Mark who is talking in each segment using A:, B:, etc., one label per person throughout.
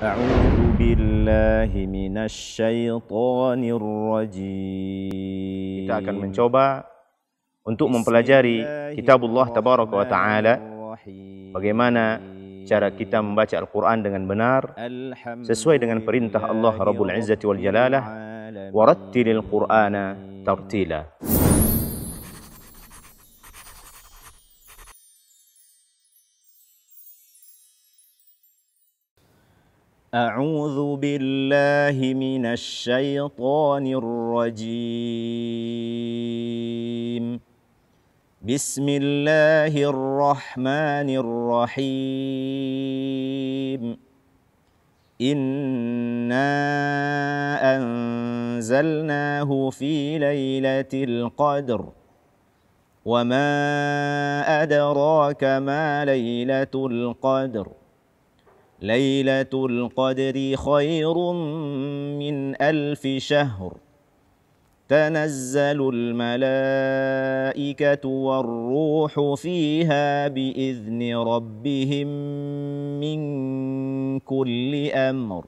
A: أعوذ بالله من الشيطان الرجيم Kita akan mencoba untuk mempelajari kitabullah tabaraka wa ta'ala bagaimana cara kita membaca Al-Quran dengan benar sesuai dengan perintah Allah Rabbul Izzati wal Jalalah warattilil Qur'ana tartila أعوذ بالله من الشيطان الرجيم بسم الله الرحمن الرحيم إنا أنزلناه في ليلة القدر وما أدراك ما ليلة القدر ليلة القدر خير من ألف شهر تنزل الملائكة والروح فيها بإذن ربهم من كل أمر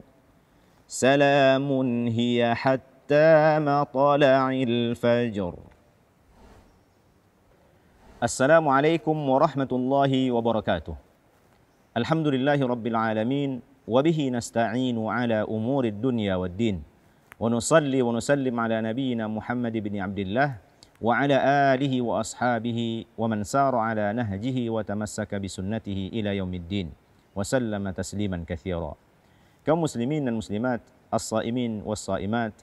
A: سلام هي حتى مطلع الفجر السلام عليكم ورحمة الله وبركاته الحمد لله رب العالمين وبه نستعين على امور الدنيا والدين ونصلي ونسلم على نبينا محمد بن عبد الله وعلى اله واصحابه ومن سار على نهجه وتمسك بسنته الى يوم الدين وسلم تسليما كثيرا كم مسلمين المسلمات الصائمين والصائمات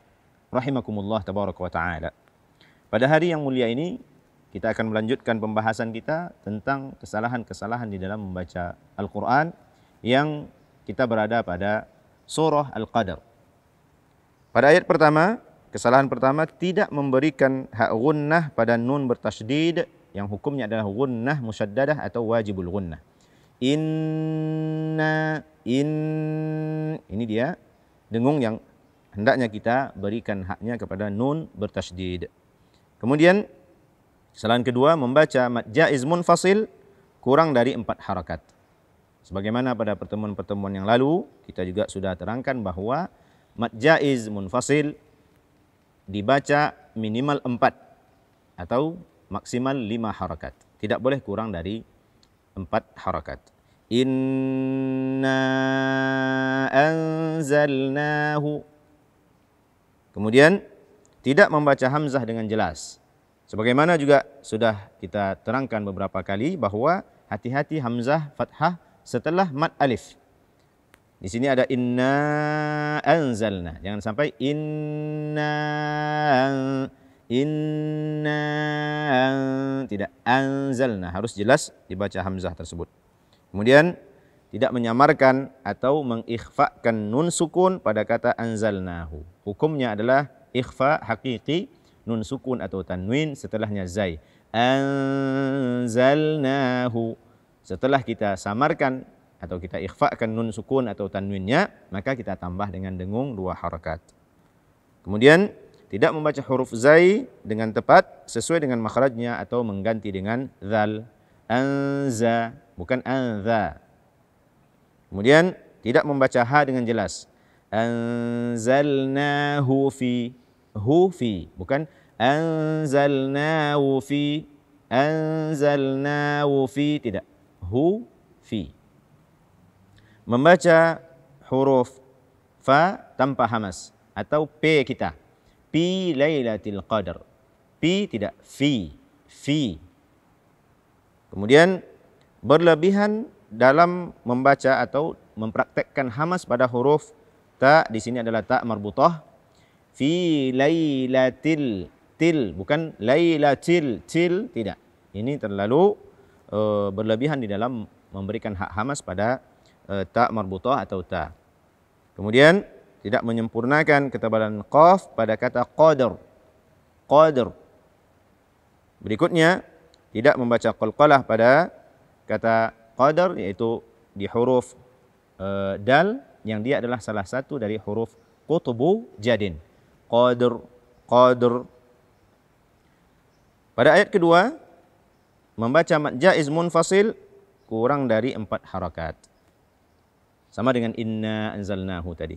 A: رحمكم الله تبارك وتعالى Pada hari yang mulia ini kita akan melanjutkan pembahasan kita tentang kesalahan-kesalahan di dalam membaca Al-Quran yang kita berada pada surah al qadr Pada ayat pertama, kesalahan pertama tidak memberikan hak gunnah pada nun bertasydid yang hukumnya adalah gunnah musyaddadah atau wajibul gunnah. Inna in ini dia dengung yang hendaknya kita berikan haknya kepada nun bertasydid. Kemudian Kesalahan kedua membaca jaiz munfasil kurang dari empat harakat. Sebagaimana pada pertemuan-pertemuan yang lalu kita juga sudah terangkan bahwa mad jaiz munfasil dibaca minimal empat atau maksimal lima harakat. Tidak boleh kurang dari empat harakat. Inna anzalnahu. Kemudian tidak membaca hamzah dengan jelas Sebagaimana juga sudah kita terangkan beberapa kali bahwa hati-hati hamzah fathah setelah mat alif. Di sini ada inna anzalna. Jangan sampai inna inna tidak anzalna harus jelas dibaca hamzah tersebut. Kemudian tidak menyamarkan atau mengikhfakan nun sukun pada kata anzalnahu. Hukumnya adalah ikhfa hakiki nun sukun atau tanwin, setelahnya zai. Anzalnahu. Setelah kita samarkan atau kita ikhfakan nun sukun atau tanwinnya, maka kita tambah dengan dengung dua harakat. Kemudian tidak membaca huruf zai dengan tepat sesuai dengan makhrajnya atau mengganti dengan zal. Anza, bukan anza. Kemudian tidak membaca ha dengan jelas. Anzalnahu fi Hu fi bukan anzalnahu fi anzalnahu fi tidak hu fi membaca huruf fa tanpa hamas atau p kita pi lailatul qadar pi tidak fi fi kemudian berlebihan dalam membaca atau mempraktekkan hamas pada huruf ta di sini adalah ta marbutah fi lailatil til bukan lailatil til tidak. Ini terlalu uh, berlebihan di dalam memberikan hak hamas pada uh, eh, ta marbutah atau ta. Kemudian tidak menyempurnakan ketebalan qaf pada kata qadar. Qadar. Berikutnya tidak membaca qalqalah pada kata qadar yaitu di huruf uh, dal yang dia adalah salah satu dari huruf qutbu jadin qadir, qadir. Pada ayat kedua, membaca mad jaiz munfasil kurang dari empat harakat. Sama dengan inna anzalnahu tadi.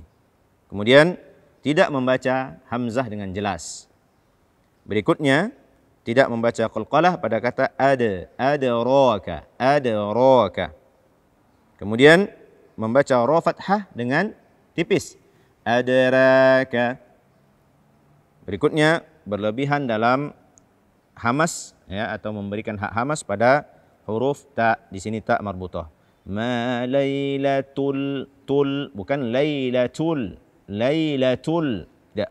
A: Kemudian tidak membaca hamzah dengan jelas. Berikutnya, tidak membaca qalqalah pada kata ada, ada roka, ada roka. Kemudian membaca ra fathah dengan tipis. Adraka, Berikutnya berlebihan dalam hamas ya atau memberikan hak hamas pada huruf ta di sini ta marbutah. Ma lailatul tul bukan lailatul lailatul tidak. Ya.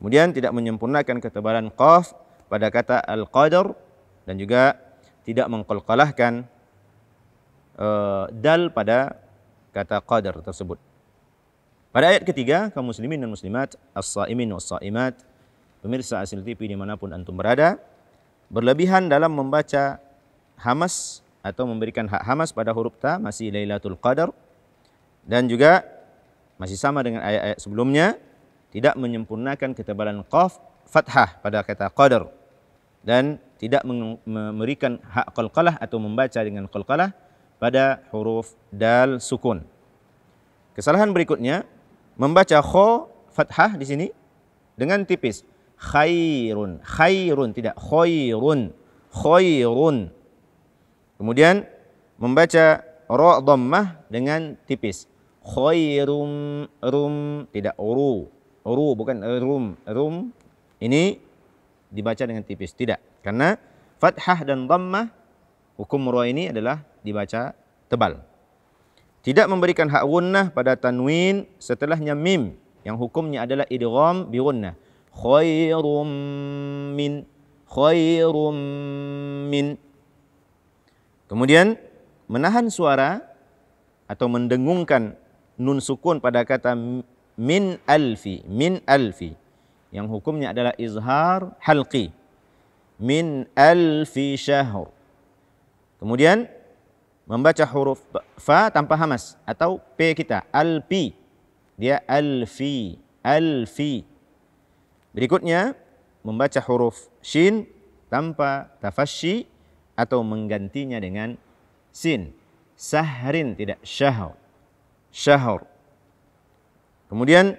A: Kemudian tidak menyempurnakan ketebalan qaf pada kata al-qadar dan juga tidak mengqalqalahkan uh, dal pada kata qadar tersebut. Pada ayat ketiga, kaum muslimin dan muslimat, as-saimin was-saimat, pemirsa Asil TV dimanapun antum berada, berlebihan dalam membaca hamas atau memberikan hak hamas pada huruf ta masih Lailatul Qadar dan juga masih sama dengan ayat-ayat sebelumnya tidak menyempurnakan ketebalan qaf fathah pada kata qadar dan tidak memberikan hak qalqalah atau membaca dengan qalqalah pada huruf dal sukun. Kesalahan berikutnya membaca kho fathah di sini dengan tipis. Khairun, khairun tidak khairun, khairun. Kemudian membaca ro dhammah dengan tipis. Khairum rum tidak ru. Ru bukan rum. Rum ini dibaca dengan tipis, tidak. Karena fathah dan dhammah hukum ra ini adalah dibaca tebal. tidak memberikan hak gunnah pada tanwin setelahnya mim yang hukumnya adalah idgham bi gunnah khairum min khairum min kemudian menahan suara atau mendengungkan nun sukun pada kata min alfi min alfi yang hukumnya adalah izhar halqi min alfi syahr kemudian membaca huruf fa tanpa hamas atau p kita alfi dia alfi alfi berikutnya membaca huruf shin tanpa tafashi atau menggantinya dengan sin sahrin tidak syahr syahr kemudian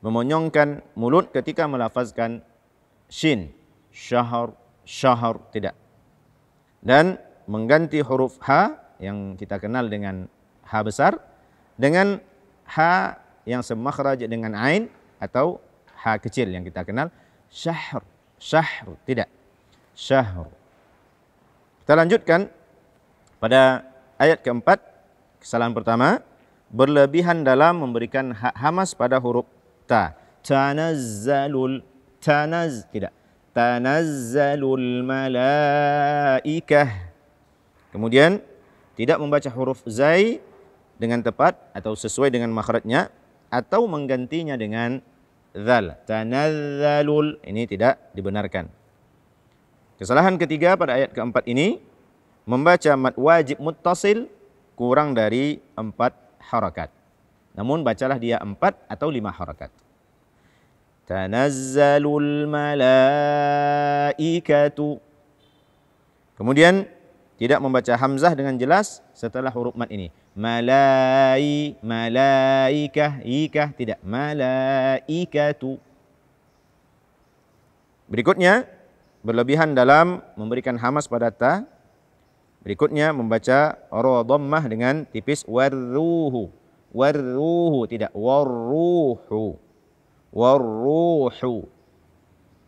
A: memonyongkan mulut ketika melafazkan shin syahr syahr tidak dan mengganti huruf h yang kita kenal dengan H besar dengan H yang semakhraj dengan Ain atau H kecil yang kita kenal syahr. Syahr, tidak. Syahr. Kita lanjutkan pada ayat keempat, kesalahan pertama, berlebihan dalam memberikan hak hamas pada huruf ta. Tanazzalul, tanaz, tidak. Tanazzalul malaikah. Kemudian tidak membaca huruf zai dengan tepat atau sesuai dengan makhrajnya atau menggantinya dengan dzal tanazzalul ini tidak dibenarkan kesalahan ketiga pada ayat keempat ini membaca mad wajib muttasil kurang dari empat harakat namun bacalah dia empat atau lima harakat tanazzalul malaikatu kemudian tidak membaca hamzah dengan jelas setelah huruf mat ini. Malai, malaikah, ikah, tidak. Malaikatu. Berikutnya, berlebihan dalam memberikan hamas pada ta. Berikutnya, membaca ro dengan tipis warruhu. Warruhu, tidak. Warruhu. Warruhu.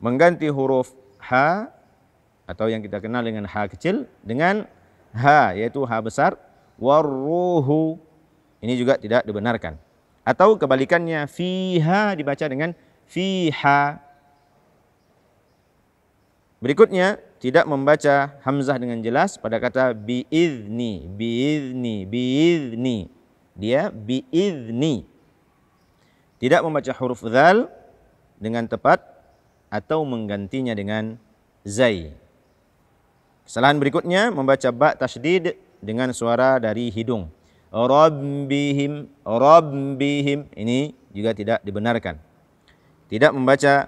A: Mengganti huruf ha atau yang kita kenal dengan ha kecil dengan ha yaitu ha besar waruhu ini juga tidak dibenarkan atau kebalikannya fiha dibaca dengan fiha berikutnya tidak membaca hamzah dengan jelas pada kata biizni biizni biizni dia biizni tidak membaca huruf zal dengan tepat atau menggantinya dengan zai Kesalahan berikutnya membaca ba tasdid dengan suara dari hidung. Rabbihim, Rabbihim. Ini juga tidak dibenarkan. Tidak membaca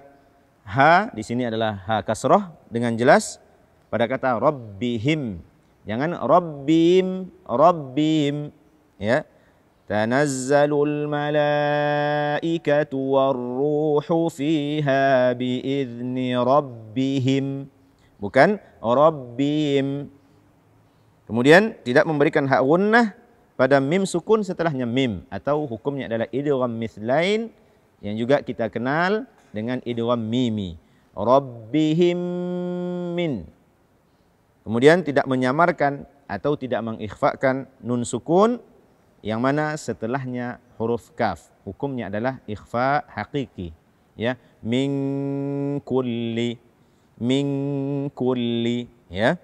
A: ha di sini adalah ha kasroh dengan jelas pada kata Rabbihim. Jangan Rabbim, Rabbim. Ya. Tanazzalul malaikatu warruhu fiha biizni Rabbihim. bukan rabbim kemudian tidak memberikan hak gunnah pada mim sukun setelahnya mim atau hukumnya adalah idgham mislain yang juga kita kenal dengan idgham mimi rabbihim min kemudian tidak menyamarkan atau tidak mengikhfakan nun sukun yang mana setelahnya huruf kaf hukumnya adalah ikhfa hakiki ya min kulli Mingkuli, ya.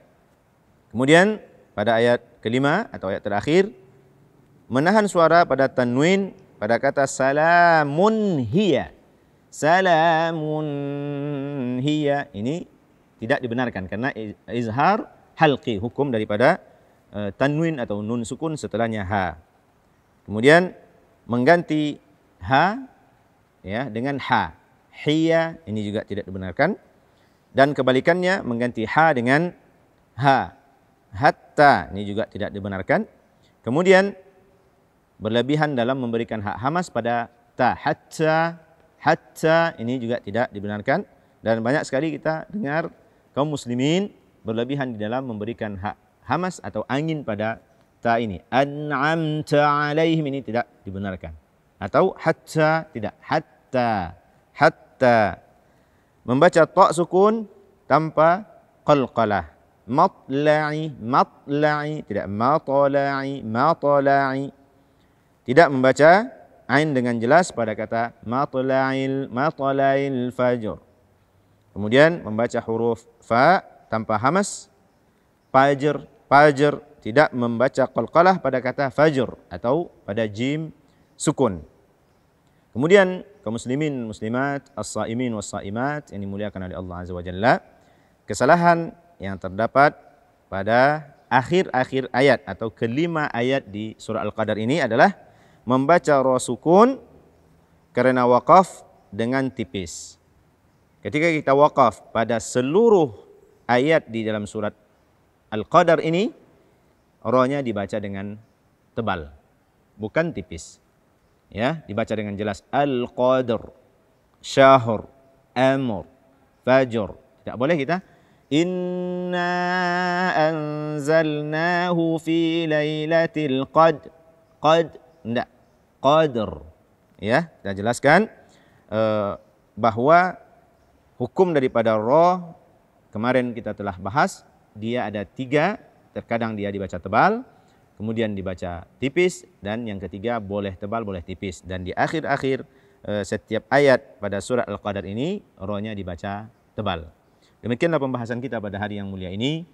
A: Kemudian pada ayat kelima atau ayat terakhir menahan suara pada tanwin pada kata salamun hiya. Salamun hiya ini tidak dibenarkan karena izhar halqi hukum daripada uh, tanwin atau nun sukun setelahnya ha. Kemudian mengganti ha ya dengan ha. Hiya ini juga tidak dibenarkan dan kebalikannya mengganti ha dengan ha. Hatta ini juga tidak dibenarkan. Kemudian berlebihan dalam memberikan hak hamas pada ta hatta hatta ini juga tidak dibenarkan dan banyak sekali kita dengar kaum muslimin berlebihan di dalam memberikan hak hamas atau angin pada ta ini an'amta alaihim ini tidak dibenarkan atau hatta tidak hatta hatta Membaca ta sukun tanpa qalqalah. Matla'i, matla'i, tidak matla'i, matla'i. Tidak membaca ain dengan jelas pada kata matla'il, matla'il fajr. Kemudian membaca huruf fa tanpa hamas. Fajr, fajr, tidak membaca qalqalah pada kata fajr atau pada jim sukun. Kemudian kaum muslimin muslimat as-saimin was-saimat yang dimuliakan oleh Allah azza wajalla kesalahan yang terdapat pada akhir-akhir ayat atau kelima ayat di surah Al-Qadar ini adalah membaca ra sukun karena wakaf dengan tipis. Ketika kita wakaf pada seluruh ayat di dalam surat Al-Qadar ini, rohnya dibaca dengan tebal, bukan tipis. Ya, dibaca dengan jelas al-qadr, syahr, amr, fajr. Tidak boleh kita Inna anzalnahu fi Lailatul qad qad tidak qadr ya kita jelaskan eh, bahwa hukum daripada roh kemarin kita telah bahas dia ada tiga terkadang dia dibaca tebal kemudian dibaca tipis dan yang ketiga boleh tebal boleh tipis dan di akhir-akhir eh, setiap ayat pada surat Al-Qadar ini rohnya dibaca tebal. Demikianlah pembahasan kita pada hari yang mulia ini.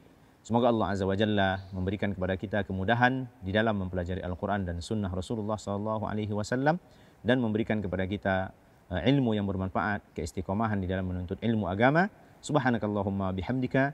A: Semoga Allah Azza wa Jalla memberikan kepada kita kemudahan di dalam mempelajari Al-Quran dan Sunnah Rasulullah Sallallahu Alaihi Wasallam dan memberikan kepada kita eh, ilmu yang bermanfaat, keistiqomahan di dalam menuntut ilmu agama. Subhanakallahumma bihamdika.